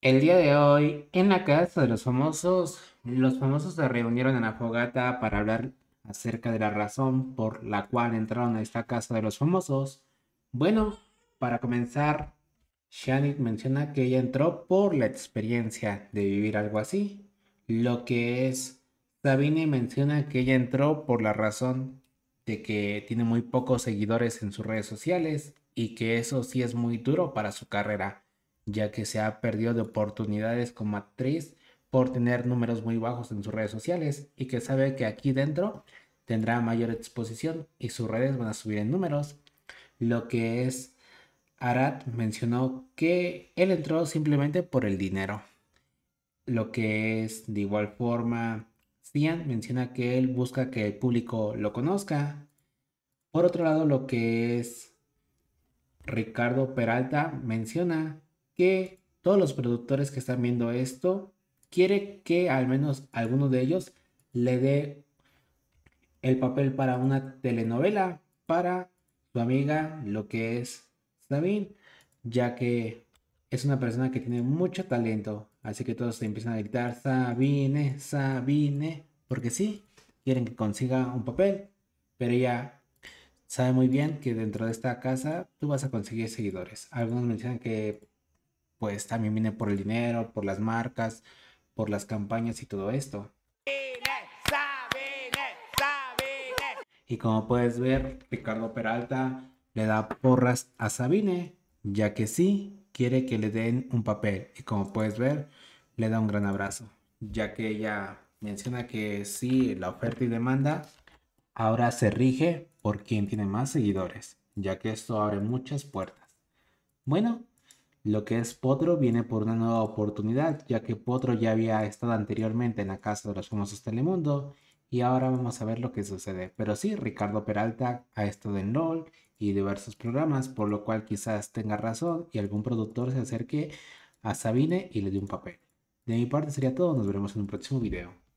El día de hoy, en la casa de los famosos, los famosos se reunieron en la fogata para hablar acerca de la razón por la cual entraron a esta casa de los famosos. Bueno, para comenzar, Shannon menciona que ella entró por la experiencia de vivir algo así, lo que es Sabine menciona que ella entró por la razón de que tiene muy pocos seguidores en sus redes sociales y que eso sí es muy duro para su carrera ya que se ha perdido de oportunidades como actriz por tener números muy bajos en sus redes sociales y que sabe que aquí dentro tendrá mayor exposición y sus redes van a subir en números. Lo que es, Arad mencionó que él entró simplemente por el dinero. Lo que es, de igual forma, Cian menciona que él busca que el público lo conozca. Por otro lado, lo que es Ricardo Peralta menciona que todos los productores que están viendo esto, quiere que al menos alguno de ellos le dé el papel para una telenovela para su amiga, lo que es Sabine, ya que es una persona que tiene mucho talento. Así que todos empiezan a gritar, Sabine, Sabine, porque sí, quieren que consiga un papel, pero ella sabe muy bien que dentro de esta casa tú vas a conseguir seguidores. Algunos mencionan que pues también viene por el dinero, por las marcas, por las campañas y todo esto. Y como puedes ver, Ricardo Peralta le da porras a Sabine, ya que sí quiere que le den un papel. Y como puedes ver, le da un gran abrazo, ya que ella menciona que sí, la oferta y demanda ahora se rige por quien tiene más seguidores, ya que esto abre muchas puertas. Bueno, lo que es Potro viene por una nueva oportunidad, ya que Potro ya había estado anteriormente en la casa de los famosos Telemundo y ahora vamos a ver lo que sucede. Pero sí, Ricardo Peralta ha estado en LOL y diversos programas, por lo cual quizás tenga razón y algún productor se acerque a Sabine y le dé un papel. De mi parte sería todo, nos veremos en un próximo video.